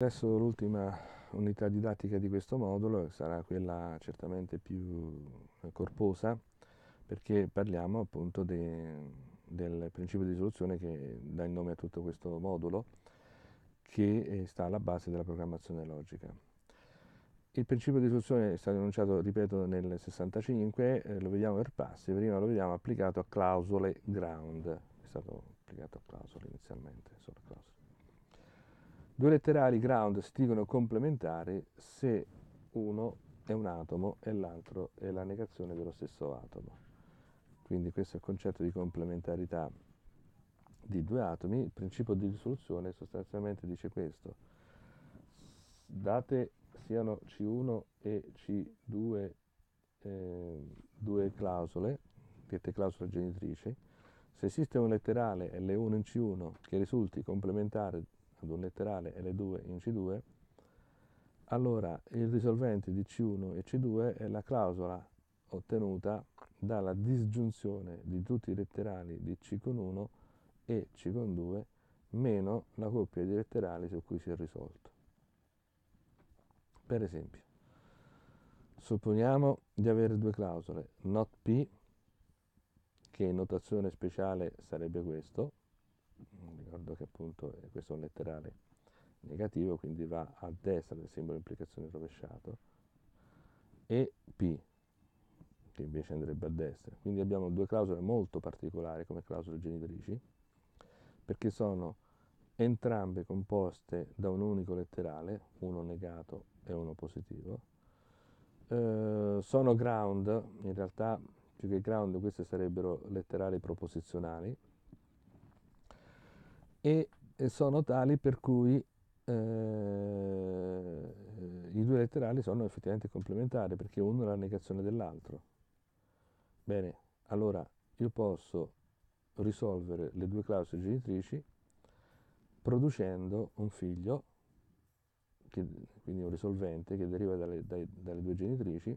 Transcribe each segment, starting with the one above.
Adesso l'ultima unità didattica di questo modulo sarà quella certamente più eh, corposa perché parliamo appunto de, del principio di risoluzione che dà il nome a tutto questo modulo che eh, sta alla base della programmazione logica. Il principio di risoluzione è stato enunciato, ripeto, nel 65, eh, lo vediamo per passi, prima lo vediamo applicato a clausole ground, è stato applicato a clausole inizialmente, solo a clausole. Due letterali ground si dicono complementari se uno è un atomo e l'altro è la negazione dello stesso atomo. Quindi questo è il concetto di complementarità di due atomi. Il principio di risoluzione sostanzialmente dice questo. Date siano C1 e C2 eh, due clausole, dette clausole genitrici, se esiste un letterale L1 in C1 che risulti complementare ad un letterale e le due in C2, allora il risolvente di C1 e C2 è la clausola ottenuta dalla disgiunzione di tutti i letterali di C 1 e C 2 meno la coppia di letterali su cui si è risolto. Per esempio, supponiamo di avere due clausole, not P, che in notazione speciale sarebbe questo, ricordo che appunto eh, questo è un letterale negativo, quindi va a destra del simbolo di implicazione rovesciato, e P, che invece andrebbe a destra. Quindi abbiamo due clausole molto particolari come clausole genitrici, perché sono entrambe composte da un unico letterale, uno negato e uno positivo. Eh, sono ground, in realtà più che ground queste sarebbero letterali proposizionali, e, sono tali per cui eh, i due letterali sono effettivamente complementari perché uno è la negazione dell'altro. Bene, allora io posso risolvere le due clausole genitrici producendo un figlio, che, quindi un risolvente che deriva dalle, dai, dalle due genitrici,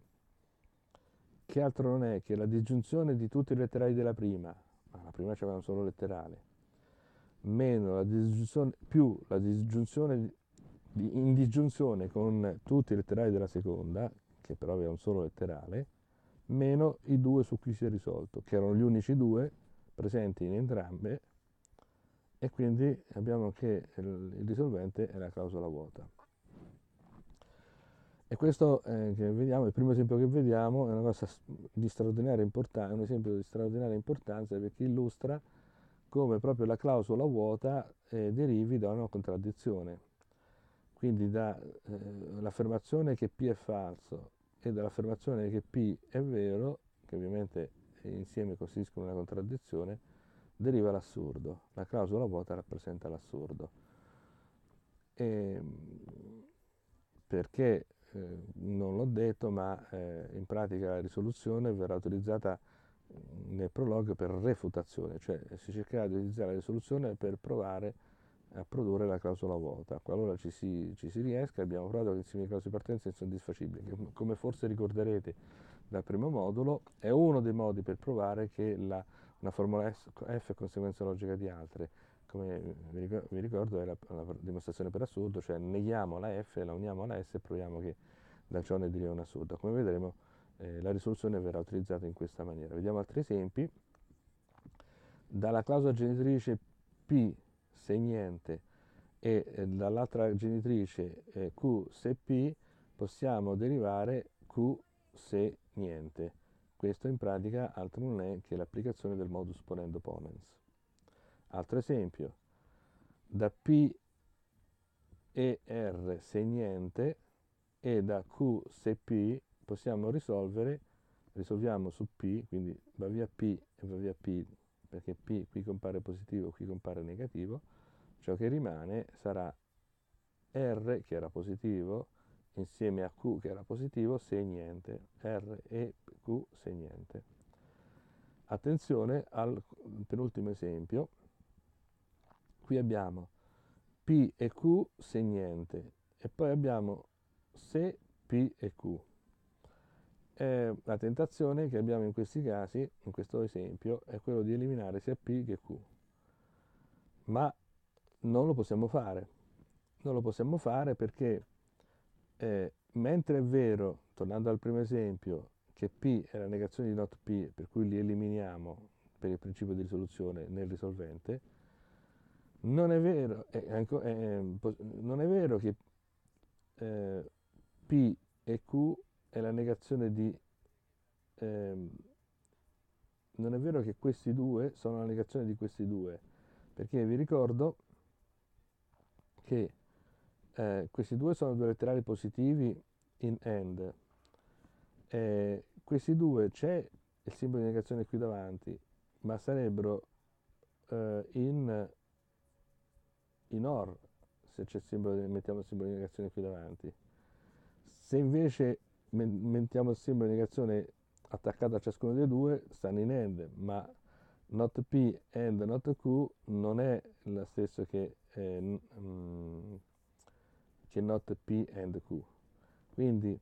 che altro non è che la disgiunzione di tutti i letterali della prima, ma la prima c'aveva un solo letterale, la più la disgiunzione in disgiunzione con tutti i letterali della seconda, che però aveva un solo letterale, meno i due su cui si è risolto, che erano gli unici due presenti in entrambe, e quindi abbiamo che il risolvente è la clausola vuota. E questo eh, che vediamo, il primo esempio che vediamo, è, è un esempio di straordinaria importanza perché illustra come proprio la clausola vuota eh, derivi da una contraddizione, quindi dall'affermazione eh, che P è falso e dall'affermazione che P è vero, che ovviamente insieme costituiscono una contraddizione, deriva l'assurdo, la clausola vuota rappresenta l'assurdo. E, ehm, perché eh, non l'ho detto, ma eh, in pratica la risoluzione verrà utilizzata nel prologo per refutazione, cioè si cercherà di utilizzare la soluzione per provare a produrre la clausola vuota. Qualora ci si, ci si riesca, abbiamo provato che l'insieme di clausole di partenza è insoddisfacibile, che come forse ricorderete dal primo modulo è uno dei modi per provare che la, una formula F è conseguenza logica di altre. Come vi ricordo è la, la dimostrazione per assurdo, cioè neghiamo la F, la uniamo alla S e proviamo che da ciò ne deriva un assurdo. Come vedremo eh, la risoluzione verrà utilizzata in questa maniera. Vediamo altri esempi. Dalla clausola genitrice P se niente e eh, dall'altra genitrice eh, Q se P possiamo derivare Q se niente. Questo in pratica altro non è che l'applicazione del modus ponendo ponens. Altro esempio, da P e R se niente e da Q se P possiamo risolvere, risolviamo su P, quindi va via P e va via P, perché P qui compare positivo, qui compare negativo, ciò che rimane sarà R che era positivo insieme a Q che era positivo se niente, R e Q se niente. Attenzione al penultimo esempio, qui abbiamo P e Q se niente e poi abbiamo se P e Q. E la tentazione che abbiamo in questi casi, in questo esempio, è quella di eliminare sia P che Q. Ma non lo possiamo fare. Non lo possiamo fare perché eh, mentre è vero, tornando al primo esempio, che P è la negazione di not P, per cui li eliminiamo per il principio di risoluzione nel risolvente, non è vero, è, è, non è vero che eh, P e Q è la negazione di... Ehm, non è vero che questi due sono la negazione di questi due, perché vi ricordo che eh, questi due sono due letterali positivi in AND. Eh, questi due c'è il simbolo di negazione qui davanti, ma sarebbero eh, in, in OR se c'è il simbolo, di, mettiamo il simbolo di negazione qui davanti. Se invece mettiamo il simbolo di negazione attaccato a ciascuno dei due, stanno in end, ma not P AND not Q non è lo stesso che, eh, mm, che not P AND Q. Quindi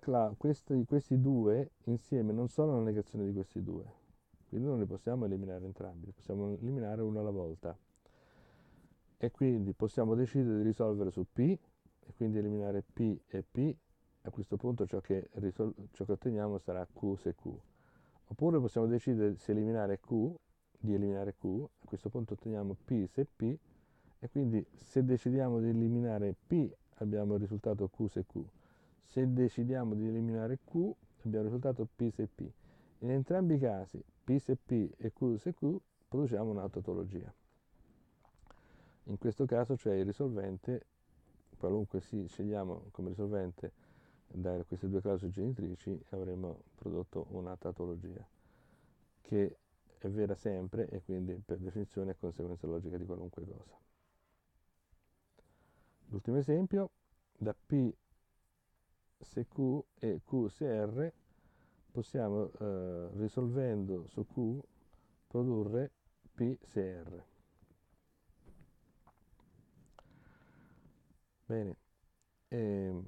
cla- questi, questi due insieme non sono la negazione di questi due, quindi non li possiamo eliminare entrambi, li possiamo eliminare uno alla volta. E quindi possiamo decidere di risolvere su P e quindi eliminare P e P, a questo punto ciò che, ciò che otteniamo sarà Q se Q. Oppure possiamo decidere se eliminare Q, di eliminare Q, a questo punto otteniamo P se P, e quindi se decidiamo di eliminare P abbiamo il risultato Q se Q. Se decidiamo di eliminare Q abbiamo il risultato P se P. In entrambi i casi P se P e Q se Q produciamo una tautologia. In questo caso cioè il risolvente qualunque si scegliamo come risolvente da queste due classi genitrici avremo prodotto una tautologia che è vera sempre e quindi per definizione è conseguenza logica di qualunque cosa. L'ultimo esempio, da P se Q e Q se R possiamo eh, risolvendo su Q produrre P se R. Bene. Ehm.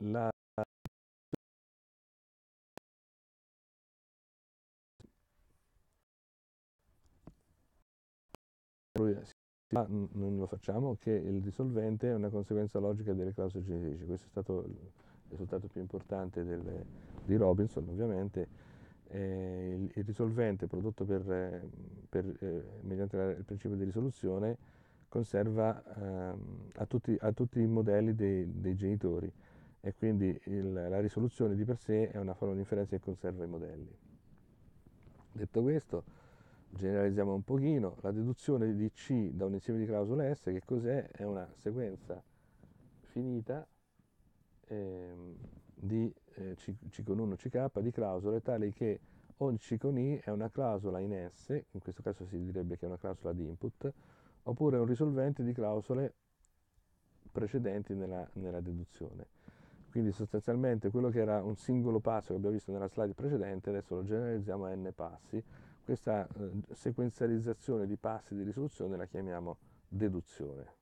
La eh, non lo facciamo, che il dissolvente è una conseguenza logica delle clausole generici. Questo è stato il risultato più importante delle, di Robinson, ovviamente eh, il, il, risolvente prodotto per, ehm, per, eh, mediante la, il principio di risoluzione conserva ehm, a tutti, a, tutti, i modelli dei, dei genitori e quindi il, la risoluzione di per sé è una forma di inferenza che conserva i modelli. Detto questo, generalizziamo un pochino, la deduzione di C da un insieme di clausole S che cos'è? È una sequenza finita ehm, di eh, Cicon 1 CK di clausole tali che ogni Cicon I è una clausola in S, in questo caso si direbbe che è una clausola di input, oppure un risolvente di clausole precedenti nella, nella deduzione. Quindi sostanzialmente quello che era un singolo passo che abbiamo visto nella slide precedente, adesso lo generalizziamo a n passi. Questa eh, sequenzializzazione di passi di risoluzione la chiamiamo deduzione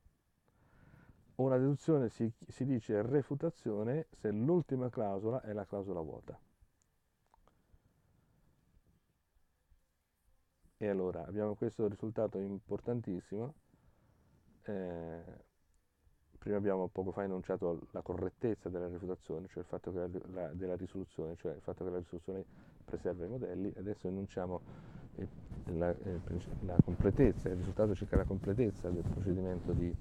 una deduzione si, si dice refutazione se l'ultima clausola è la clausola vuota. E allora abbiamo questo risultato importantissimo. Eh, prima abbiamo poco fa enunciato la correttezza della refutazione, cioè il fatto che la, la, della risoluzione, cioè il fatto che la risoluzione preserva i modelli, adesso enunciamo eh, la, eh, la completezza, il risultato circa la completezza del procedimento di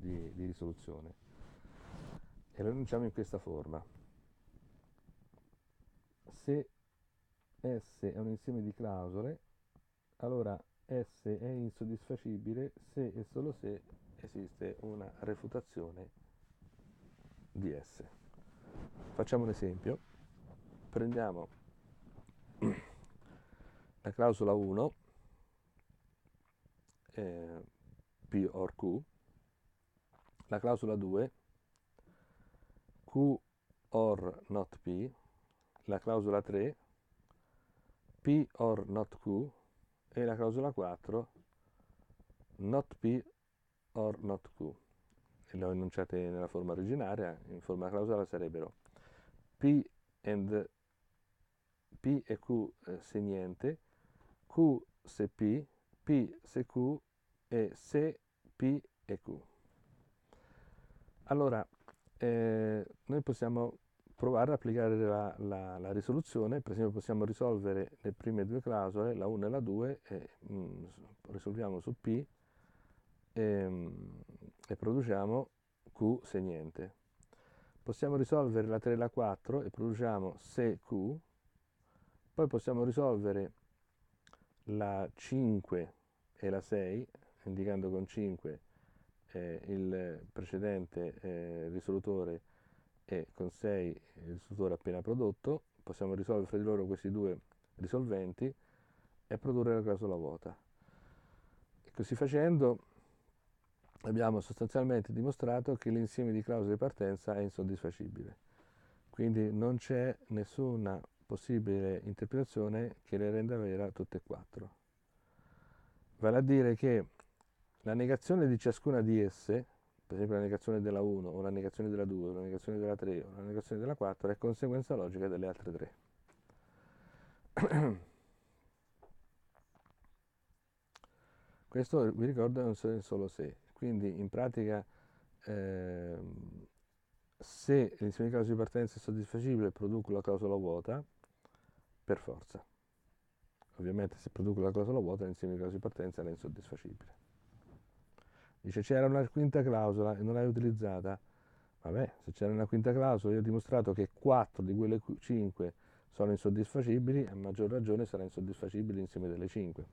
di, di risoluzione. E lo enunciamo in questa forma. Se S è un insieme di clausole, allora S è insoddisfacibile se e solo se esiste una refutazione di S. Facciamo un esempio. Prendiamo la clausola 1 eh, P or Q la clausola 2, Q or not P, la clausola 3, P or not Q e la clausola 4, not P or not Q. E le ho enunciate nella forma originaria, in forma clausola sarebbero P, and, P e Q eh, se niente, Q se P, P se Q e se P e Q. Allora, eh, noi possiamo provare ad applicare la, la, la, risoluzione, per esempio possiamo risolvere le prime due clausole, la 1 e la 2, e, mh, mm, risolviamo su P e, ehm, mh, e, produciamo Q se niente. Possiamo risolvere la 3 e la 4 e produciamo se Q, poi possiamo risolvere la 5 e la 6, indicando con 5 eh, il precedente eh, risolutore e con 6 il risolutore appena prodotto, possiamo risolvere fra di loro questi due risolventi e produrre la clausola vuota. E così facendo abbiamo sostanzialmente dimostrato che l'insieme di clausole di partenza è insoddisfacibile. Quindi non c'è nessuna possibile interpretazione che le renda vera tutte e quattro. Vale a dire che la negazione di ciascuna di esse, per esempio la negazione della 1, o la negazione della 2, o la negazione della 3, o la negazione della 4, è conseguenza logica delle altre tre. Questo vi ricordo è un solo se, quindi in pratica eh, se l'insieme di clausole di partenza è soddisfacibile produco la clausola vuota, per forza. Ovviamente se produco la clausola vuota l'insieme di clausole di partenza è insoddisfacibile. Dice c'era una quinta clausola e non l'hai utilizzata. Vabbè, se c'era una quinta clausola, io ho dimostrato che 4 di quelle 5 sono insoddisfacibili, a maggior ragione sarà insoddisfacibile insieme delle 5.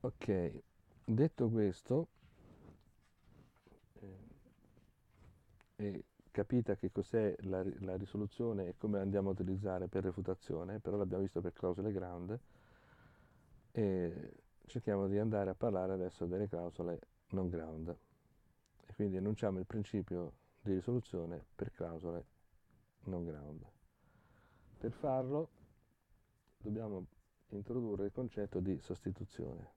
Ok, detto questo, eh, capita che cos'è la, la, risoluzione e come andiamo a utilizzare per refutazione, però l'abbiamo visto per clausole ground. Eh, cerchiamo di andare a parlare adesso delle clausole non ground e quindi enunciamo il principio di risoluzione per clausole non ground. Per farlo dobbiamo introdurre il concetto di sostituzione.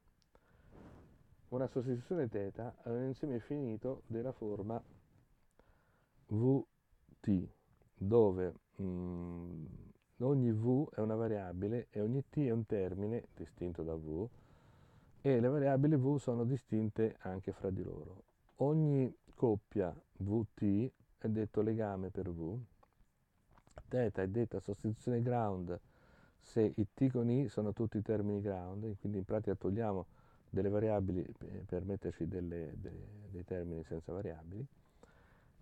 Una sostituzione θ è un insieme finito della forma vt, dove mh, mm, ogni v è una variabile e ogni t è un termine distinto da v e le variabili v sono distinte anche fra di loro. Ogni coppia vt è detto legame per v, θ è detta sostituzione ground se i t con i sono tutti termini ground, quindi in pratica togliamo delle variabili eh, per metterci delle, dei, dei termini senza variabili,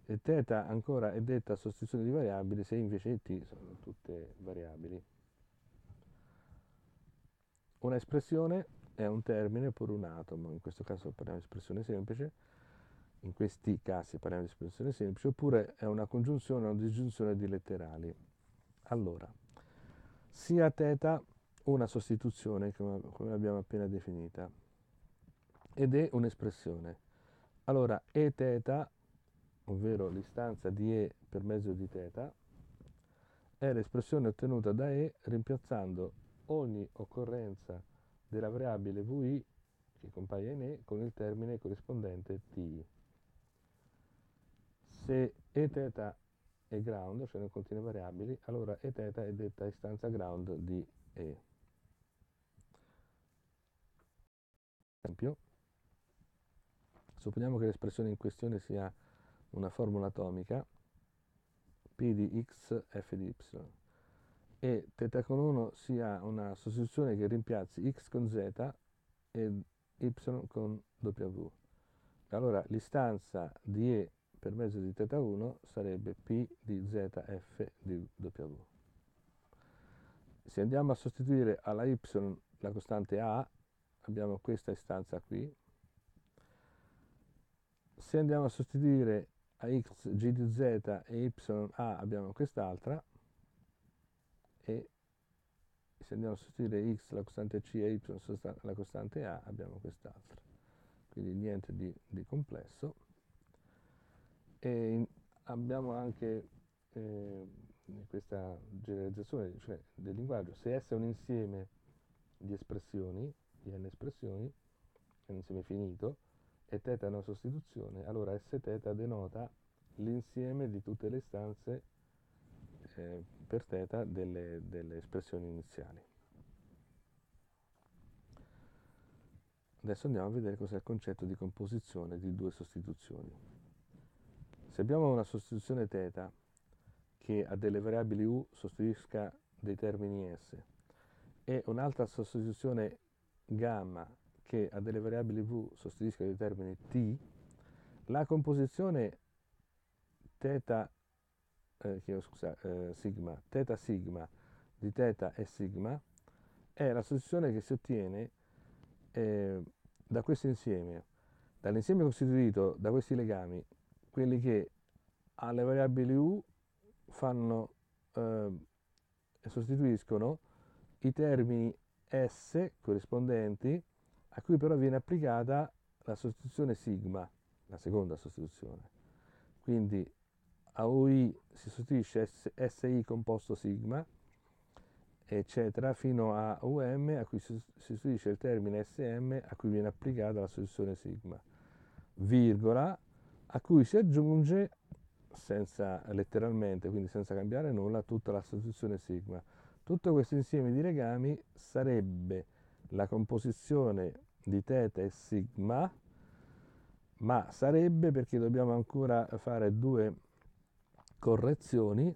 e θ ancora è detta sostituzione di variabili se invece i t sono tutte variabili. Una espressione è un termine per un atomo, in questo caso parliamo di espressione semplice, in questi casi parliamo di espressione semplice, oppure è una congiunzione o una disgiunzione di letterali. Allora, sia teta una sostituzione, come abbiamo appena definita, ed è un'espressione. Allora, E teta, ovvero l'istanza di E per mezzo di teta, è l'espressione ottenuta da E rimpiazzando ogni occorrenza della variabile VI che compaia in E con il termine corrispondente t. Se Eθ è ground, cioè non contiene variabili, allora Eθ è detta istanza ground di E. Esempio, supponiamo che l'espressione in questione sia una formula atomica P di x, f di y e θ con 1 sia una sostituzione che rimpiazzi x con z e y con w. Allora l'istanza di E per mezzo di θ1 sarebbe P di z f di W. Se andiamo a sostituire alla Y la costante A, abbiamo questa istanza qui. Se andiamo a sostituire a X G di Z e Y A, abbiamo quest'altra e se andiamo a sostituire x, la costante c e y, la costante a, abbiamo quest'altra. Quindi niente di, di complesso. E abbiamo anche eh, questa generalizzazione cioè, del linguaggio. Se S è un insieme di espressioni, di n espressioni, è un insieme finito, e θ è una sostituzione, allora S θ denota l'insieme di tutte le istanze eh, per teta delle, delle espressioni iniziali. Adesso andiamo a vedere cos'è il concetto di composizione di due sostituzioni. Se abbiamo una sostituzione θ che a delle variabili u sostituisca dei termini s e un'altra sostituzione gamma che a delle variabili v sostituisca dei termini t, la composizione θ eh, chiedo scusa, eh, sigma, theta sigma di teta e sigma è la sostituzione che si ottiene eh, da questo insieme, dall'insieme costituito da questi legami, quelli che alle variabili u fanno, eh, sostituiscono i termini s corrispondenti a cui però viene applicata la sostituzione sigma, la seconda sostituzione. Quindi AUI si sostituisce SI composto sigma, eccetera, fino a UM a cui si sostituisce il termine SM a cui viene applicata la soluzione sigma, virgola, a cui si aggiunge, senza letteralmente, quindi senza cambiare nulla, tutta la soluzione sigma. Tutto questo insieme di legami sarebbe la composizione di teta e sigma, ma sarebbe perché dobbiamo ancora fare due correzioni,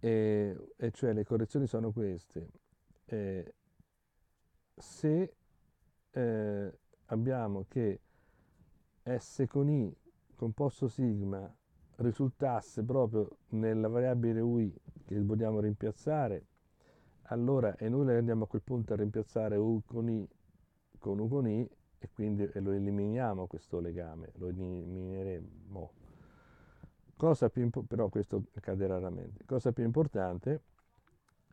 e, e cioè le correzioni sono queste. Eh, se eh, abbiamo che S con I composto sigma risultasse proprio nella variabile UI che vogliamo rimpiazzare, allora e noi andiamo a quel punto a rimpiazzare U con I con U con I e quindi lo eliminiamo questo legame, lo elimineremo. Cosa più, però questo accade raramente. Cosa più importante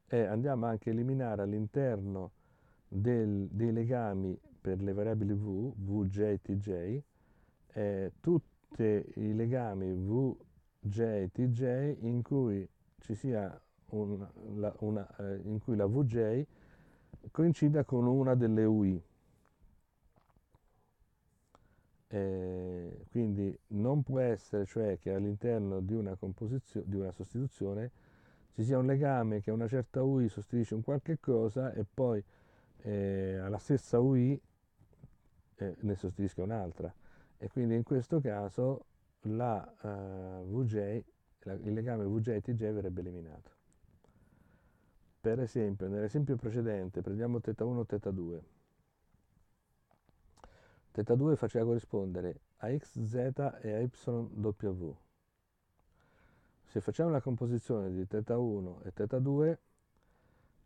è andiamo anche a eliminare all'interno del, dei legami per le variabili v, vj e tj, eh, tutti i legami vj e tj in cui, ci sia una, una, eh, in cui la vj coincida con una delle ui. Eh, quindi non può essere cioè che all'interno di una, di una sostituzione ci sia un legame che a una certa UI sostituisce un qualche cosa e poi eh, alla stessa UI eh, ne sostituisca un'altra. E quindi in questo caso la, eh, VJ, il legame VJ-TJ verrebbe eliminato. Per esempio, nell'esempio precedente prendiamo θ1 o θ2 Teta 2 faceva corrispondere a x, z e a y, w. Se facciamo la composizione di teta 1 e teta 2,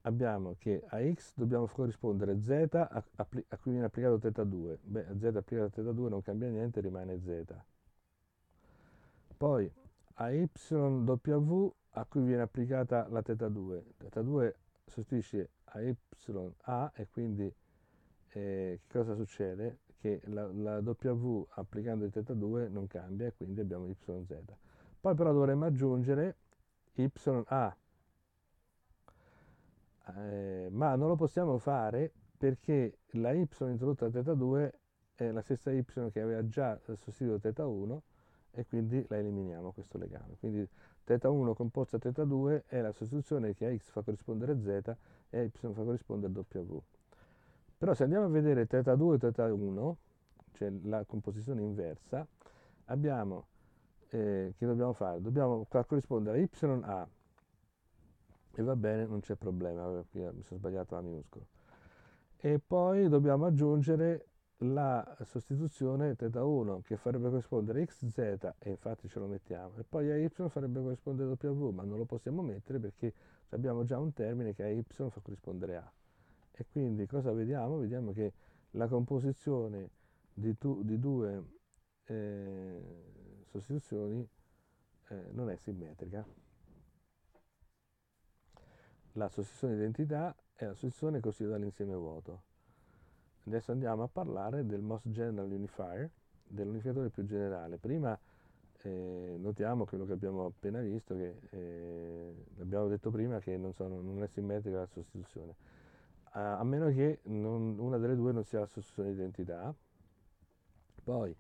abbiamo che a x dobbiamo corrispondere z a, a cui viene applicato teta 2. Beh, z applicato a teta 2 non cambia niente, rimane z. Poi a y, w a cui viene applicata la teta 2. Teta 2 sostituisce a y, a e quindi eh, che cosa succede? che la, la W applicando il θ 2 non cambia e quindi abbiamo YZ. Poi però dovremmo aggiungere YA, eh, ma non lo possiamo fare perché la Y introdotta a θ 2 è la stessa Y che aveva già sostituito θ 1 e quindi la eliminiamo questo legame. Quindi θ 1 composta θ 2 è la sostituzione che a x fa corrispondere z e a y fa corrispondere W. Però se andiamo a vedere θ2 e θ1, cioè la composizione inversa, abbiamo, eh, che dobbiamo fare? Dobbiamo corrispondere a YA, e va bene, non c'è problema, eh, mi sono sbagliato la minuscola. E poi dobbiamo aggiungere la sostituzione θ1 che farebbe corrispondere a xz e infatti ce lo mettiamo e poi a y farebbe corrispondere w ma non lo possiamo mettere perché abbiamo già un termine che a y fa corrispondere a e quindi cosa vediamo? Vediamo che la composizione di, tu, di due eh, sostituzioni eh, non è simmetrica. La sostituzione di identità è la sostituzione costituita dall'insieme vuoto. Adesso andiamo a parlare del Most General Unifier, dell'unificatore più generale. Prima eh, notiamo quello che abbiamo appena visto, che eh, abbiamo detto prima che non, sono, non è simmetrica la sostituzione a meno che non, una delle due non sia la sostituzione di identità. Poi,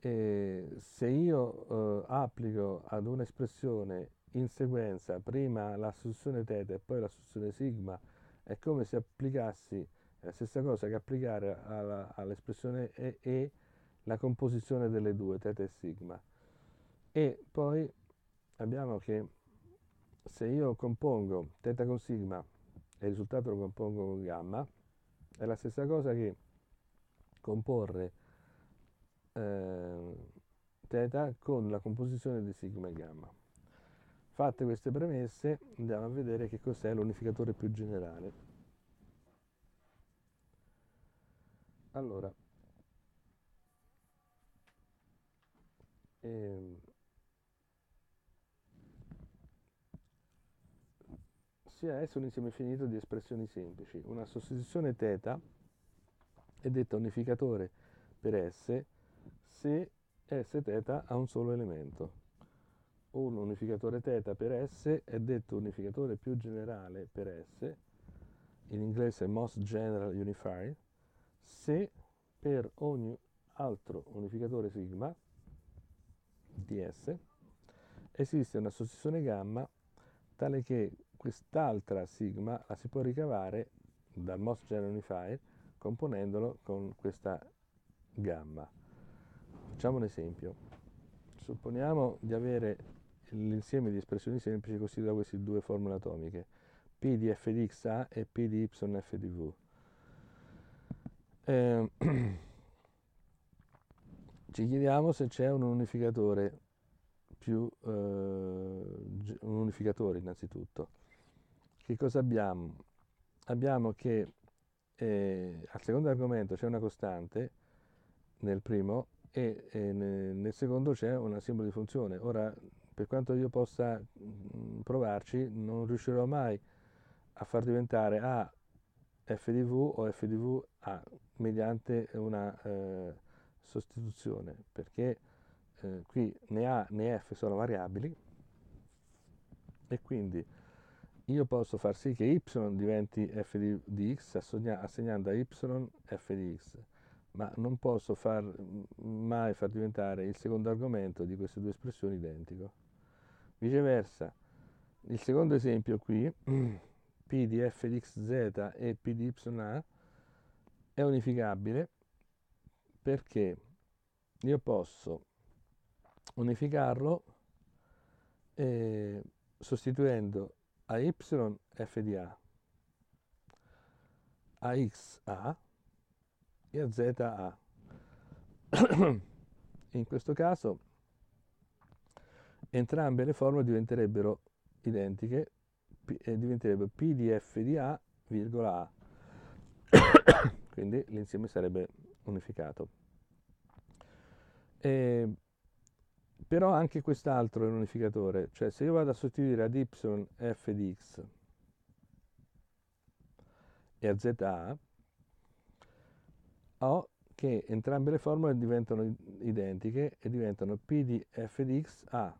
eh, se io eh, applico ad un'espressione in sequenza prima la sostituzione teta e poi la sostituzione sigma, è come se applicassi eh, la stessa cosa che applicare alla, all'espressione e, e, la composizione delle due, teta e sigma. E poi abbiamo che se io compongo teta con sigma e il risultato lo compongo con gamma, è la stessa cosa che comporre eh, θ con la composizione di sigma e gamma. Fatte queste premesse andiamo a vedere che cos'è l'unificatore più generale. Allora, ehm, C e S un insieme finito di espressioni semplici. Una sostituzione θ è detta unificatore per S se Sθ ha un solo elemento. Un unificatore θ per S è detto unificatore più generale per S, in inglese most general unifier, se per ogni altro unificatore sigma di S esiste una sostituzione gamma tale che quest'altra sigma la si può ricavare dal MOS Gen Unifier componendolo con questa gamma. Facciamo un esempio. Supponiamo di avere l'insieme di espressioni semplici costituito da queste due formule atomiche, P di f di xa e P di yf di v. Eh, ci chiediamo se c'è un unificatore più eh, un unificatore innanzitutto che cosa abbiamo? Abbiamo che eh, al secondo argomento c'è una costante nel primo e eh, nel secondo c'è una simbolo di funzione. Ora, per quanto io possa mm, provarci, non riuscirò mai a far diventare A f di v o f di v a mediante una eh, sostituzione, perché eh, qui né A né F sono variabili e quindi io posso far sì che y diventi f di, di x assogna, assegnando a y f di x, ma non posso far, mai far diventare il secondo argomento di queste due espressioni identico. Viceversa, il secondo esempio qui, p di f di xz e p di ya, è unificabile perché io posso unificarlo eh, sostituendo a y f di a, a x a e a z a. In questo caso entrambe le formule diventerebbero identiche e eh, diventerebbe P di F di A, virgola A. Quindi l'insieme sarebbe unificato. E però anche quest'altro è un unificatore, cioè se io vado a sostituire ad y f di x e a z a, ho che entrambe le formule diventano identiche e diventano p di f di x a.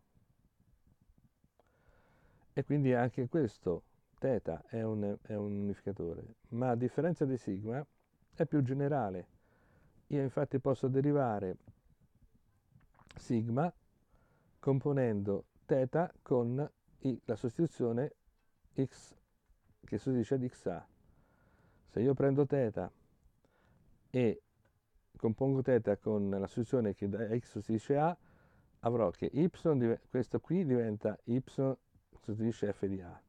E quindi anche questo θ è, è un, unificatore, ma a differenza di sigma è più generale. Io infatti posso derivare sigma componendo θ con I, la sostituzione x che sostituisce ad xa. Se io prendo θ e compongo θ con la sostituzione che da x sostituisce a, avrò che y, questo qui diventa y sostituisce f di a,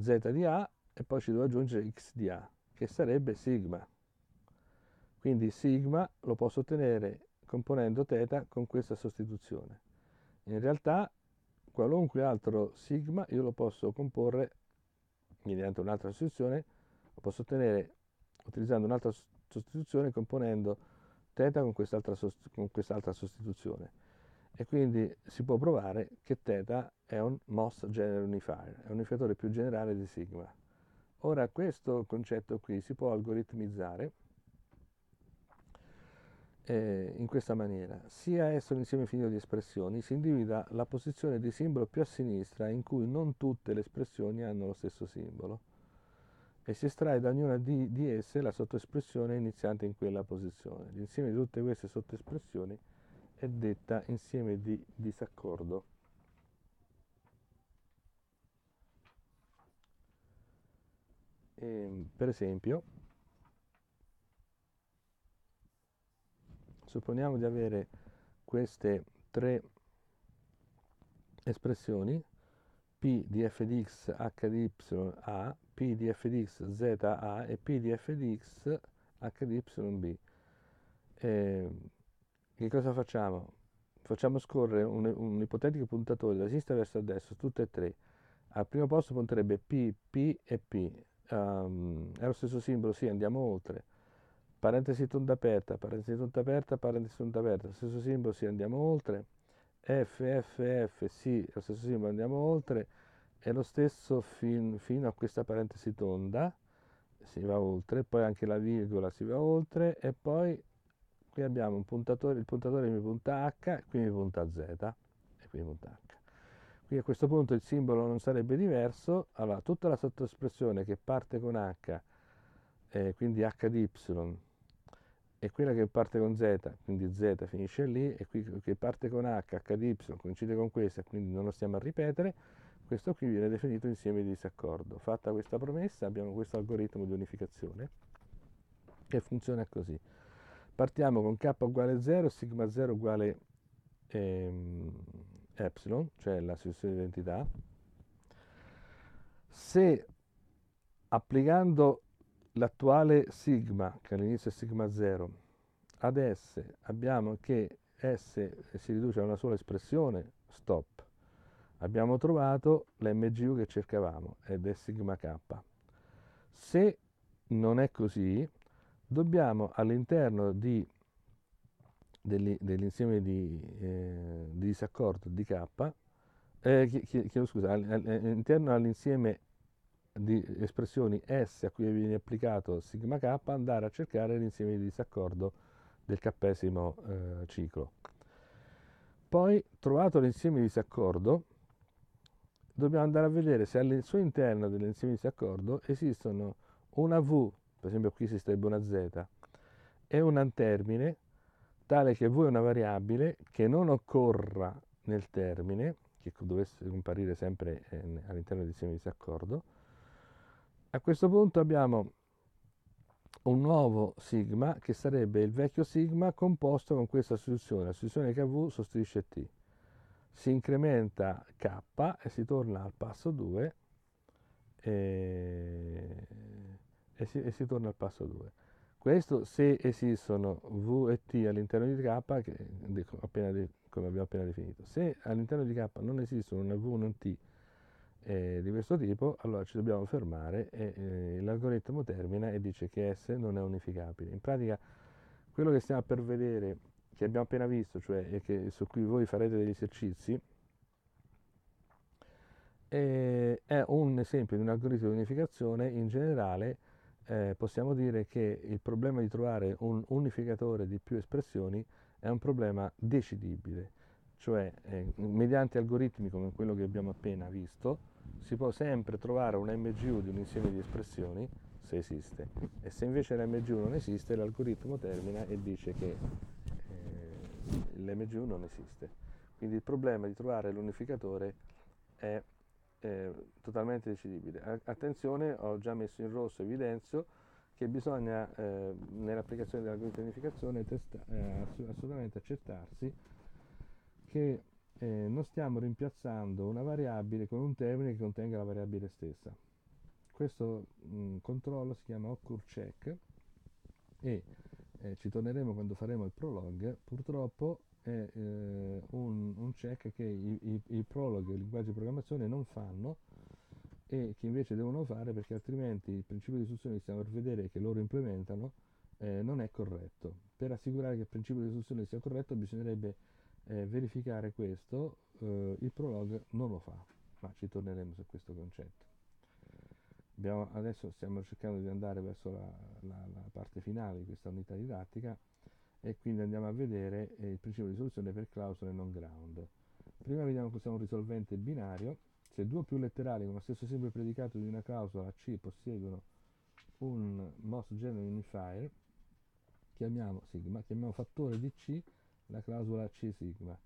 z di a e poi ci devo aggiungere x di a, che sarebbe sigma. Quindi sigma lo posso ottenere componendo θ con questa sostituzione. In realtà qualunque altro sigma io lo posso comporre mediante un'altra sostituzione, lo posso ottenere utilizzando un'altra sostituzione componendo θ con quest'altra, con quest'altra sostituzione. E quindi si può provare che θ è un MOS General Unifier, è un unificatore più generale di sigma. Ora questo concetto qui si può algoritmizzare eh, in questa maniera, sia esso un insieme finito di espressioni, si individua la posizione di simbolo più a sinistra in cui non tutte le espressioni hanno lo stesso simbolo e si estrae da ognuna di, di esse la sottoespressione iniziante in quella posizione. L'insieme di tutte queste sottoespressioni è detta insieme di disaccordo. E, ehm, per esempio, Supponiamo di avere queste tre espressioni p di f di x h di y a, p di f di x z a e p di f di x h di y b. E che cosa facciamo? Facciamo scorrere un, un ipotetico puntatore da sinistra verso destra, tutte e tre. Al primo posto punterebbe P, P e P. Um, è lo stesso simbolo, sì, andiamo oltre parentesi tonda aperta, parentesi tonda aperta, parentesi tonda aperta, stesso simbolo, sì, andiamo oltre, F, F, F, sì, lo stesso simbolo, andiamo oltre, è lo stesso fin, fino a questa parentesi tonda, si va oltre, poi anche la virgola si va oltre e poi qui abbiamo un puntatore, il puntatore mi punta H, qui mi punta Z e qui mi punta H. Qui a questo punto il simbolo non sarebbe diverso, allora tutta la sottoespressione che parte con H, eh, quindi H di Y, e quella che parte con Z, quindi Z finisce lì, e qui che parte con H, H di Y, coincide con questa, quindi non lo stiamo a ripetere, questo qui viene definito insieme di disaccordo. Fatta questa promessa abbiamo questo algoritmo di unificazione che funziona così. Partiamo con K uguale 0, sigma 0 uguale ehm, epsilon, cioè la successione di identità. Se applicando l'attuale sigma, che all'inizio è sigma 0, ad S abbiamo che S si riduce a una sola espressione, stop. Abbiamo trovato l'MGU che cercavamo ed è sigma K. Se non è così, dobbiamo all'interno di, dell'insieme di, eh, di disaccordo di K, eh, chiedo scusa, all'interno eh, dell'insieme di espressioni S a cui viene applicato sigma K andare a cercare l'insieme di disaccordo del k'esimo eh, ciclo. Poi, trovato l'insieme di disaccordo, dobbiamo andare a vedere se al suo interno dell'insieme di disaccordo esistono una V, per esempio qui esisterebbe una Z, e un termine tale che V è una variabile che non occorra nel termine, che dovesse comparire sempre eh, all'interno dell'insieme di disaccordo, a questo punto abbiamo un nuovo sigma che sarebbe il vecchio sigma composto con questa sostituzione. La sostituzione KV sostituisce T. Si incrementa K e si torna al passo 2 e, e, si, e si, torna al passo 2. Questo se esistono V e T all'interno di K, che, come abbiamo appena definito. Se all'interno di K non esistono una V e una T, eh, di questo tipo, allora ci dobbiamo fermare e eh, l'algoritmo termina e dice che S non è unificabile. In pratica quello che stiamo per vedere, che abbiamo appena visto, cioè e che, su cui voi farete degli esercizi, eh, è un esempio di un algoritmo di unificazione in generale. Eh, possiamo dire che il problema di trovare un unificatore di più espressioni è un problema decidibile, cioè eh, mediante algoritmi come quello che abbiamo appena visto, si può sempre trovare un MGU di un insieme di espressioni, se esiste, e se invece l'MGU non esiste l'algoritmo termina e dice che eh, l'MGU non esiste. Quindi il problema di trovare l'unificatore è eh, totalmente decidibile. attenzione, ho già messo in rosso, evidenzio, che bisogna eh, nell'applicazione dell'algoritmo di unificazione testa- eh, assolutamente accertarsi che eh, non stiamo rimpiazzando una variabile con un termine che contenga la variabile stessa. Questo mh, controllo si chiama occur check e eh, ci torneremo quando faremo il prolog. Purtroppo è eh, un, un, check che i, i, i prolog i linguaggi di programmazione non fanno e che invece devono fare perché altrimenti il principio di istruzione che stiamo per vedere che loro implementano eh, non è corretto. Per assicurare che il principio di istruzione sia corretto bisognerebbe eh, verificare questo eh, il prologue non lo fa ma ci torneremo su questo concetto eh, Abbiamo, adesso stiamo cercando di andare verso la, la, la, parte finale di questa unità didattica e quindi andiamo a vedere eh, il principio di soluzione per clausole non ground prima vediamo è un risolvente binario se due o più letterali con lo stesso simbolo predicato di una clausola C posseggono un most general unifier chiamiamo, sì, chiamiamo fattore di C la clausola C sigma.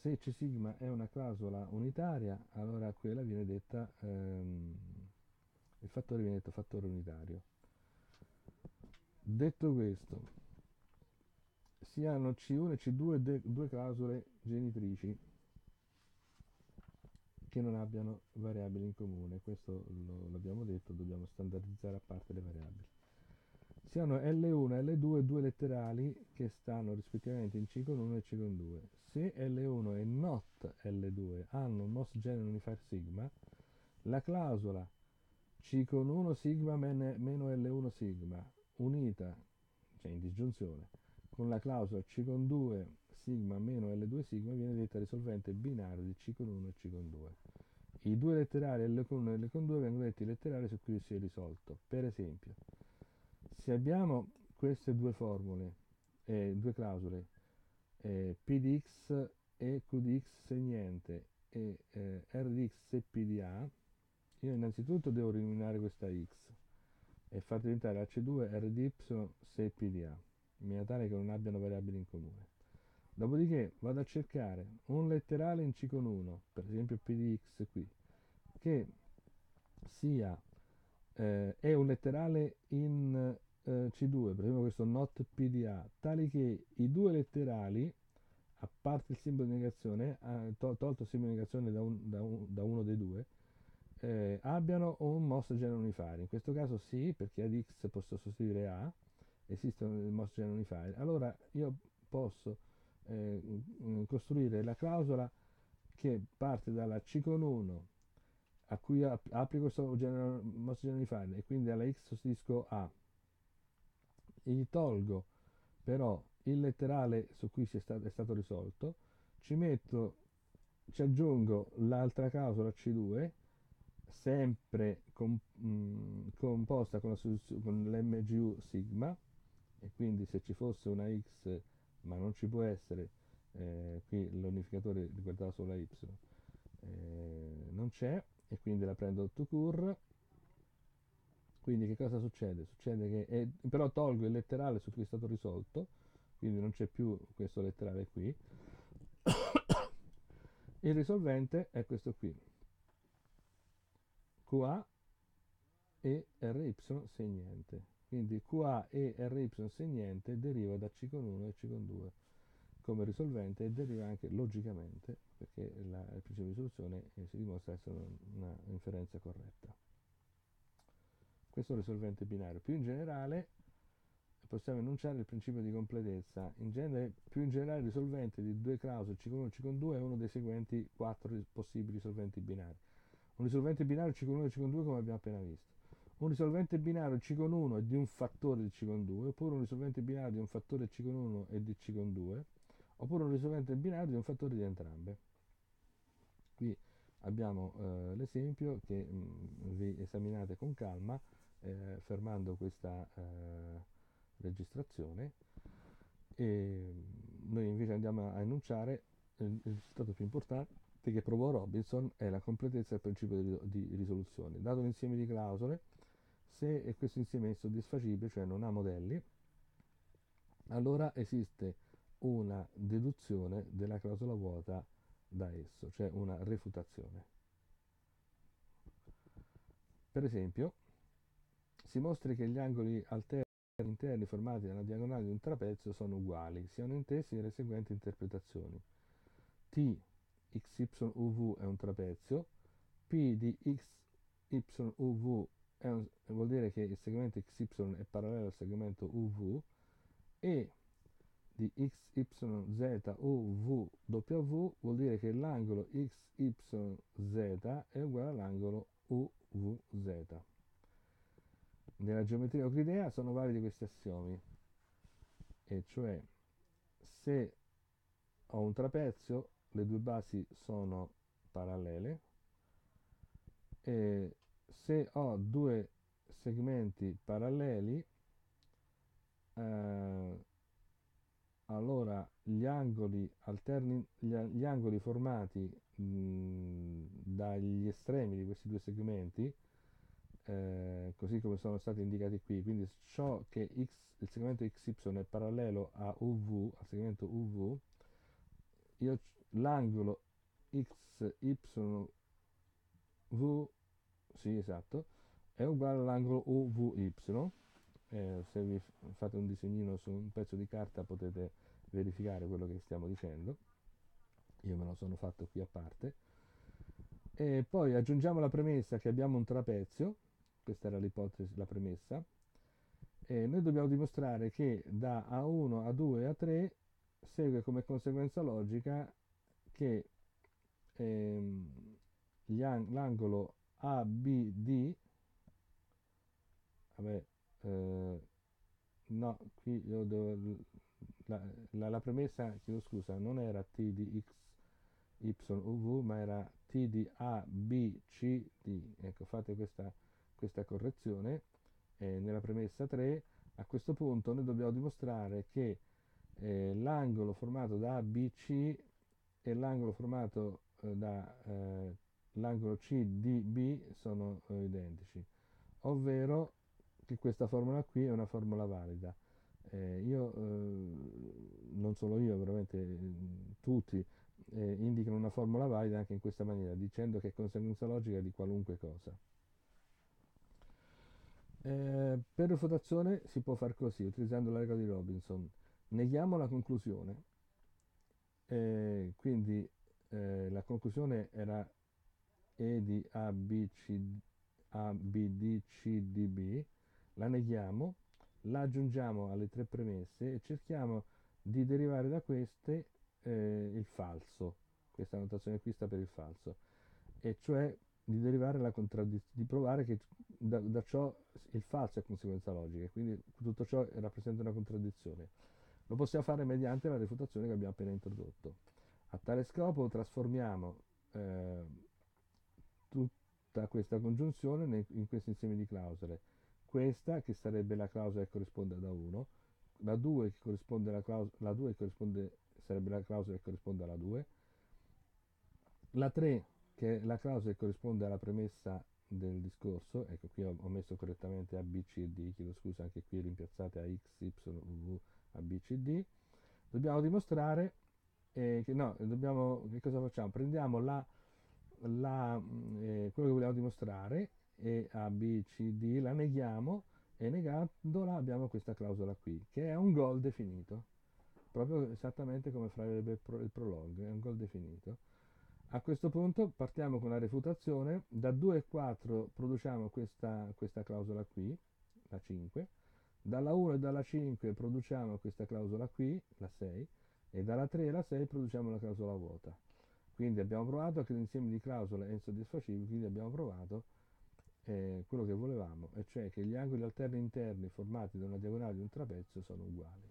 Se C sigma è una clausola unitaria, allora quella viene detta, ehm, il fattore viene detto fattore unitario. Detto questo, si hanno C1 e C2 due clausole genitrici che non abbiano variabili in comune, questo l'abbiamo detto, dobbiamo standardizzare a parte le variabili siano L1 e L2 due letterali che stanno rispettivamente in C con 1 e C con 2. Se L1 e not L2 hanno un most genere unifier sigma, la clausola C con 1 sigma meno L1 sigma unita, cioè in disgiunzione, con la clausola C con 2 sigma meno L2 sigma viene detta risolvente binario di C con 1 e C con 2. I due letterali L 1 e L 2 vengono detti letterali su cui si è risolto. Per esempio, se abbiamo queste due formule, eh, due clausole, eh, P e QDX se niente e eh, R di X se P io innanzitutto devo eliminare questa X e far diventare h 2 RDY se PDA, in maniera tale che non abbiano variabili in comune. Dopodiché vado a cercare un letterale in C con 1, per esempio PDX qui, che sia eh, è un letterale in c2, premo questo not PDA, tali che i due letterali, a parte il simbolo di negazione, ah, tolto il simbolo di negazione da, un, da, un, da uno dei due, eh, abbiano un MOS genere unifare. In questo caso sì, perché ad X posso sostituire A, esiste il MOS genere unifare. Allora io posso eh, mm, costruire la clausola che parte dalla C 1 a cui applico questo genere, MOS genere unifare e quindi alla X sostituisco A gli tolgo però il letterale su cui sta- è stato risolto, ci metto, ci aggiungo l'altra clausola C2, sempre com- mh, mm, composta con, la, con l'MGU sigma, e quindi se ci fosse una X, ma non ci può essere, eh, qui l'unificatore riguardava solo la Y, eh, non c'è, e quindi la prendo to cure, quindi che cosa succede? Succede che è, però tolgo il letterale su cui è stato risolto, quindi non c'è più questo letterale qui. il risolvente è questo qui. QA e RY se niente. Quindi QA e RY se niente deriva da C con 1 e C con 2 come risolvente e deriva anche logicamente perché la, il principio di soluzione eh, si dimostra essere una inferenza corretta. Questo risolvente binario. Più in generale possiamo enunciare il principio di completezza. In genere, più in generale il risolvente di due clausole C 1 e C 2 è uno dei seguenti quattro possibili risolventi binari. Un risolvente binario C 1 e C 2 come abbiamo appena visto. Un risolvente binario C 1 e di un fattore di C 2, oppure un risolvente binario di un fattore C 1 e di C 2, oppure un risolvente binario di un fattore di entrambe. Qui abbiamo eh, l'esempio che mh, mm, vi esaminate con calma eh, fermando questa eh, registrazione e mm, noi invece andiamo a enunciare eh, il, risultato più importante che provò Robinson è la completezza del principio di, risoluzione. Dato l'insieme di clausole, se questo insieme è insoddisfacibile, cioè non ha modelli, allora esiste una deduzione della clausola vuota da esso, cioè una refutazione. Per esempio, si mostri che gli angoli alterni interni formati dalla diagonale di un trapezio sono uguali, siano intesi nelle seguenti interpretazioni. T xyuv è un trapezio, P di xyuv vuol dire che il segmento xy è parallelo al segmento uv, e di xyzuv vuol dire che l'angolo xyz è uguale all'angolo uvz. Nella geometria euclidea sono validi questi assiomi, e cioè se ho un trapezio, le due basi sono parallele, e se ho due segmenti paralleli, eh, allora gli angoli, alterni, gli, gli angoli formati mh, dagli estremi di questi due segmenti eh, così come sono stati indicati qui, quindi ciò che x, il segmento XY è parallelo a UV, al segmento UV, l'angolo XYV, sì esatto, è uguale all'angolo UVY, eh, se vi fate un disegnino su un pezzo di carta potete verificare quello che stiamo dicendo, io me lo sono fatto qui a parte, e poi aggiungiamo la premessa che abbiamo un trapezio, questa era l'ipotesi, la premessa, e noi dobbiamo dimostrare che da A1 a 2 a 3 segue come conseguenza logica che ehm, l'angolo ABD, vabbè, eh, no, qui io devo, la, la, la, premessa, chiedo scusa, non era T di X, Y, U, V, ma era T di A, B, C, D. Ecco, fate questa questa correzione eh, nella premessa 3, a questo punto noi dobbiamo dimostrare che eh, l'angolo formato da ABC e l'angolo formato eh, da eh, l'angolo CDB sono eh, identici, ovvero che questa formula qui è una formula valida. Eh, io, non solo io, veramente mm, tutti indicano una formula valida anche in questa maniera, dicendo che è conseguenza logica di qualunque cosa. Eh, per refutazione si può fare così, utilizzando la regola di Robinson. Neghiamo la conclusione. Eh, quindi eh, la conclusione era E di A, B, C, A, B, D, C, D, B. La neghiamo, la aggiungiamo alle tre premesse e cerchiamo di derivare da queste eh, il falso. Questa notazione qui sta per il falso. E cioè di, derivare la contraddizione, di provare che da, da ciò il falso è conseguenza logica, quindi tutto ciò rappresenta una contraddizione. Lo possiamo fare mediante la refutazione che abbiamo appena introdotto. A tale scopo trasformiamo eh, tutta questa congiunzione in, in questo insieme di clausole. Questa che sarebbe la clausola che corrisponde ad A1, la 2 che corrisponde alla clausola, la 2 che corrisponde, sarebbe la clausola che corrisponde alla 2, la 3 che è la clausola che corrisponde alla premessa del discorso, ecco qui ho, messo correttamente ABCD, chiedo scusa anche qui rimpiazzate a X, Y, V, ABCD, dobbiamo dimostrare eh, che no, dobbiamo, che cosa facciamo? Prendiamo la, la, mm, eh, quello che vogliamo dimostrare e ABCD la neghiamo e negandola abbiamo questa clausola qui, che è un gol definito, proprio esattamente come farebbe il prolog, è un gol definito a questo punto partiamo con la refutazione, da 2 e 4 produciamo questa, questa clausola qui, la 5, dalla 1 e dalla 5 produciamo questa clausola qui, la 6, e dalla 3 e la 6 produciamo la clausola vuota. Quindi abbiamo provato che l'insieme di clausole è insoddisfacibile, quindi abbiamo provato eh, quello che volevamo, e cioè che gli angoli alterni interni formati da una diagonale di un trapezio sono uguali.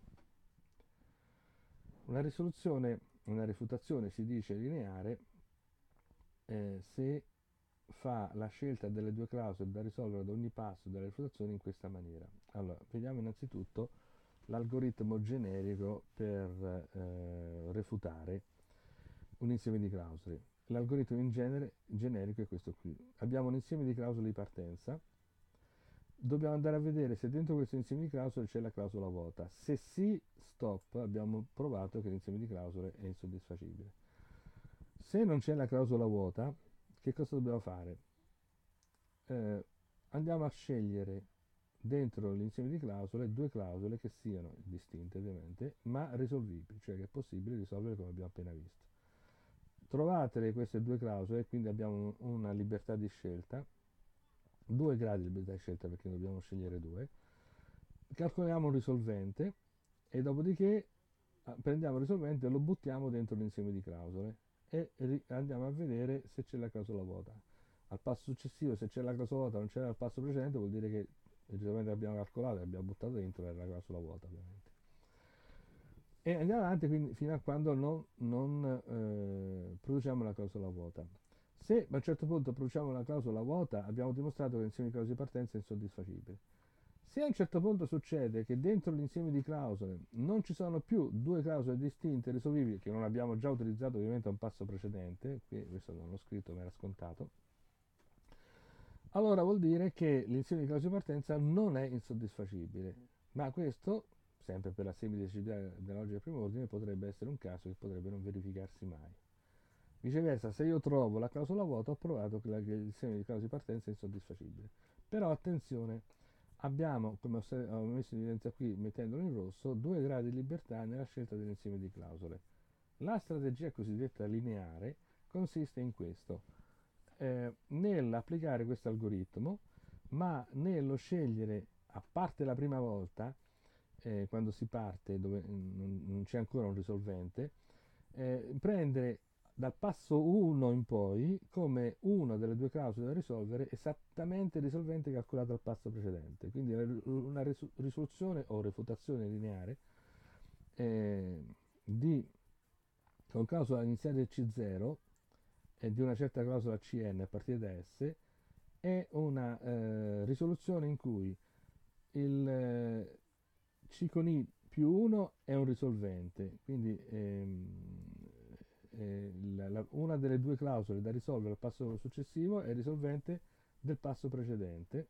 Una risoluzione, una rifutazione si dice lineare eh, se fa la scelta delle due clausole da risolvere ad ogni passo della risultazione in questa maniera. Allora, vediamo innanzitutto l'algoritmo generico per eh, refutare un insieme di clausole. L'algoritmo in genere, generico è questo qui. Abbiamo un insieme di clausole di partenza, dobbiamo andare a vedere se dentro questo insieme di clausole c'è la clausola vuota. Se sì, stop, abbiamo provato che l'insieme di clausole è insoddisfacibile se non c'è la clausola vuota, che cosa dobbiamo fare? Eh, andiamo a scegliere dentro l'insieme di clausole due clausole che siano distinte ovviamente, ma risolvibili, cioè che è possibile risolvere come abbiamo appena visto. Trovate queste due clausole, quindi abbiamo una libertà di scelta, due gradi di libertà di scelta perché dobbiamo scegliere due, calcoliamo un risolvente e dopodiché ah, prendiamo il risolvente e lo buttiamo dentro l'insieme di clausole e andiamo a vedere se c'è la clausola vuota. Al passo successivo, se c'è la clausola vuota non c'era al passo precedente, vuol dire che il giocatore abbiamo calcolato e abbiamo buttato dentro era la clausola vuota, ovviamente. E andiamo avanti quindi, fino a quando non, non eh, produciamo la clausola vuota. Se a un certo punto produciamo la clausola vuota, abbiamo dimostrato che l'insieme di clausole di partenza è insoddisfacibile. Se a un certo punto succede che dentro l'insieme di clausole non ci sono più due clausole distinte risolvibili, che non abbiamo già utilizzato ovviamente a un passo precedente, qui questo non l'ho scritto ma era scontato, allora vuol dire che l'insieme di clausole di partenza non è insoddisfacibile, ma questo, sempre per la semidecibilità della logica del primo ordine, potrebbe essere un caso che potrebbe non verificarsi mai. Viceversa, se io trovo la clausola vuota, ho provato che l'insieme di clausole di partenza è insoddisfacibile. Però attenzione, abbiamo, come ho messo in evidenza qui mettendolo in rosso, due gradi di libertà nella scelta dell'insieme di clausole. La strategia cosiddetta lineare consiste in questo, eh, nell'applicare questo algoritmo, ma nello scegliere, a parte la prima volta, eh, quando si parte dove non, c'è ancora un risolvente, eh, prendere dal passo 1 in poi come una delle due clausole da risolvere esattamente il risolvente calcolato al passo precedente, quindi una risoluzione o refutazione lineare eh, di, con clausola iniziale C0 e di una certa clausola Cn a partire da S è una eh, risoluzione in cui il eh, C con I più 1 è un risolvente, quindi ehm, eh, la, la, una delle due clausole da risolvere al passo successivo è risolvente del passo precedente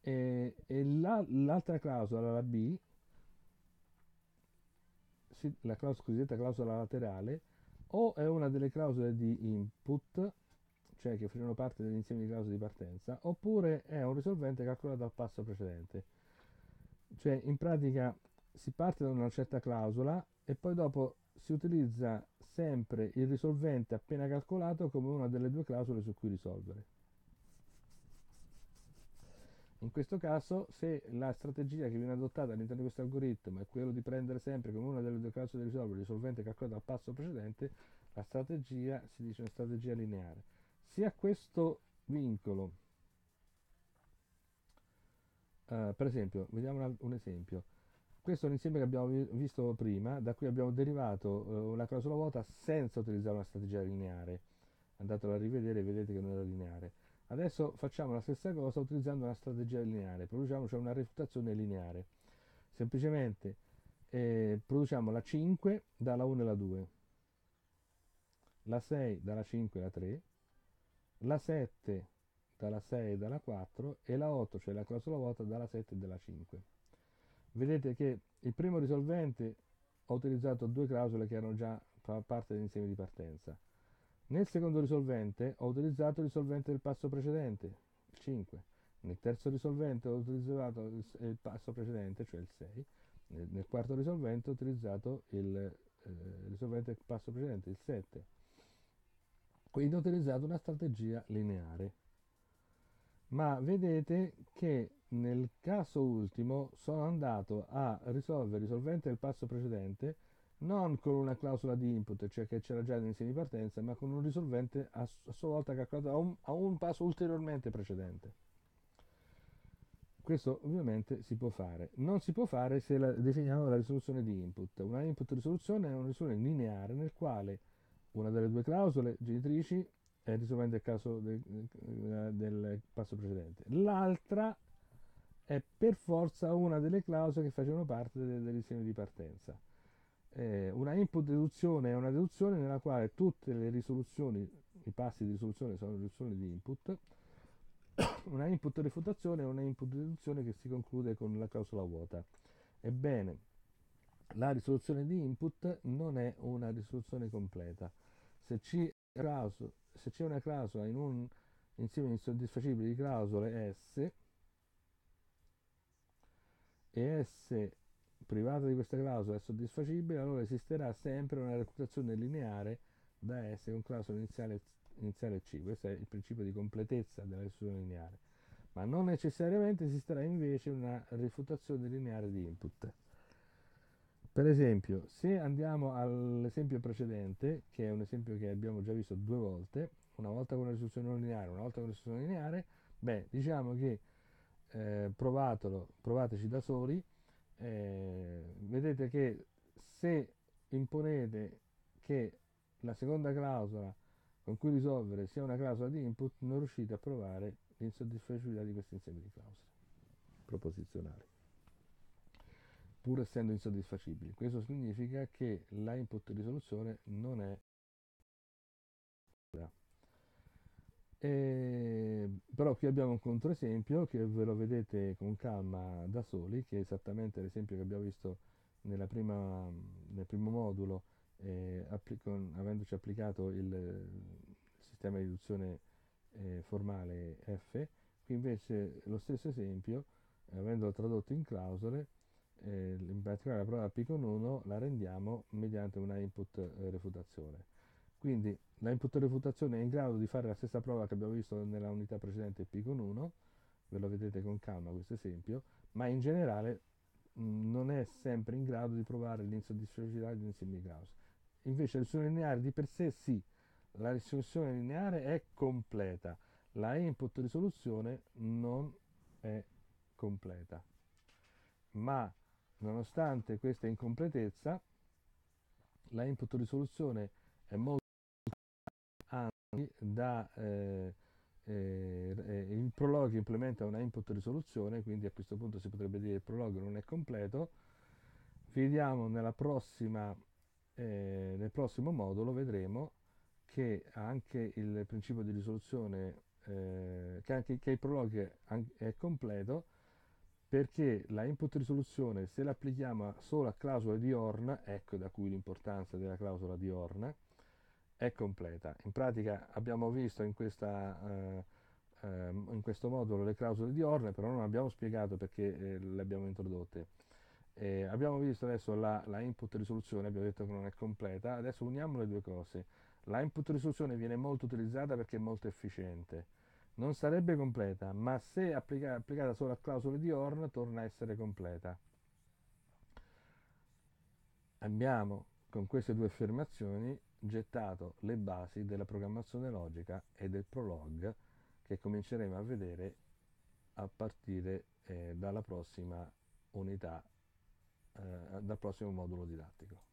e, e la, l'altra clausola, la B, si, la clausola, cosiddetta clausola laterale, o è una delle clausole di input, cioè che facevano parte dell'insieme di clausole di partenza, oppure è un risolvente calcolato al passo precedente. Cioè in pratica si parte da una certa clausola e poi dopo si utilizza sempre il risolvente appena calcolato come una delle due clausole su cui risolvere. In questo caso, se la strategia che viene adottata all'interno di questo algoritmo è quella di prendere sempre come una delle due clausole di risolvere il risolvente calcolato al passo precedente, la strategia si dice una strategia lineare. Sia questo vincolo, uh, per esempio, vediamo un esempio questo è l'insieme che abbiamo visto prima, da cui abbiamo derivato eh, una clausola vuota senza utilizzare una strategia lineare. Andatelo a rivedere vedete che non era lineare. Adesso facciamo la stessa cosa utilizzando una strategia lineare, produciamo cioè una reputazione lineare. Semplicemente eh, produciamo la 5 dalla 1 e la 2, la 6 dalla 5 e la 3, la 7 dalla 6 e dalla 4 e la 8, cioè la clausola vuota, dalla 7 e dalla 5 vedete che il primo risolvente ho utilizzato due clausole che erano già parte dell'insieme di partenza. Nel secondo risolvente ho utilizzato il risolvente del passo precedente, il 5. Nel terzo risolvente ho utilizzato il, passo precedente, cioè il 6. Nel, quarto risolvente ho utilizzato il eh, risolvente del passo precedente, il 7. Quindi ho utilizzato una strategia lineare. Ma vedete che nel caso ultimo sono andato a risolvere il solvente del passo precedente non con una clausola di input, cioè che c'era già l'insieme di partenza, ma con un risolvente a sua volta calcolato a un, a un passo ulteriormente precedente. Questo ovviamente si può fare. Non si può fare se la, definiamo la risoluzione di input. Una input risoluzione è una risoluzione lineare nel quale una delle due clausole genitrici è risolvente del caso del, del passo precedente. L'altra è per forza una delle clausole che facevano parte dell'insieme di partenza. Eh, una input deduzione è una deduzione nella quale tutte le risoluzioni, i passi di risoluzione sono risoluzioni di input, una input refutazione è una input deduzione che si conclude con la clausola vuota. Ebbene, la risoluzione di input non è una risoluzione completa. Se, c'è una clausola in un insieme insoddisfacibile di clausole S, e S privata di questa clausola è soddisfacibile, allora esisterà sempre una reclutazione lineare da S con clausola iniziale, iniziale C. Questo è il principio di completezza della reclutazione lineare. Ma non necessariamente esisterà invece una rifutazione lineare di input. Per esempio, se andiamo all'esempio precedente, che è un esempio che abbiamo già visto due volte, una volta con la risoluzione non lineare, una volta con la risoluzione lineare, beh, diciamo che eh, provatelo, provateci da soli, eh, vedete che se imponete che la seconda clausola con cui risolvere sia una clausola di input, non riuscite a provare l'insoddisfacibilità di questo insieme di clausole proposizionali, pur essendo insoddisfacibili. Questo significa che la input risoluzione non è e, ehm, però qui abbiamo un controesempio che ve lo vedete con calma da soli, che è esattamente l'esempio che abbiamo visto prima, nel primo modulo, eh, appli- avendoci applicato il sistema di riduzione eh, formale F, qui invece lo stesso esempio, avendolo tradotto in clausole, eh, in particolare la prova P con 1 la rendiamo mediante una input eh, refutazione. Quindi la input-refutazione è in grado di fare la stessa prova che abbiamo visto nella unità precedente P con 1, ve lo vedrete con calma questo esempio, ma in generale non è sempre in grado di provare l'insoddisfacibilità di un semi-Gauss. Invece la risoluzione lineare di per sé sì, la risoluzione lineare è completa, la input risoluzione non è completa. Ma nonostante questa incompletezza, la input risoluzione è molto anni da, eh, eh, eh il prolog implementa una input risoluzione, quindi a questo punto si potrebbe dire il prolog non è completo. Vediamo nella prossima, eh, nel prossimo modulo, vedremo che anche il principio di risoluzione, eh, che, anche, che il prolog è completo, perché la input risoluzione se la applichiamo solo a clausole di ORN, ecco da cui l'importanza della clausola di Horn, è completa. In pratica abbiamo visto in, questa, eh, eh, in questo modulo le clausole di Orne, però non abbiamo spiegato perché eh, le abbiamo introdotte. abbiamo visto adesso la, la input risoluzione, abbiamo detto che non è completa, adesso uniamo le due cose. La input risoluzione viene molto utilizzata perché è molto efficiente non sarebbe completa, ma se applica, applicata solo a clausole di Horn torna a essere completa. Abbiamo con queste due affermazioni gettato le basi della programmazione logica e del prologue che cominceremo a vedere a partire eh, dalla prossima unità, eh, dal prossimo modulo didattico.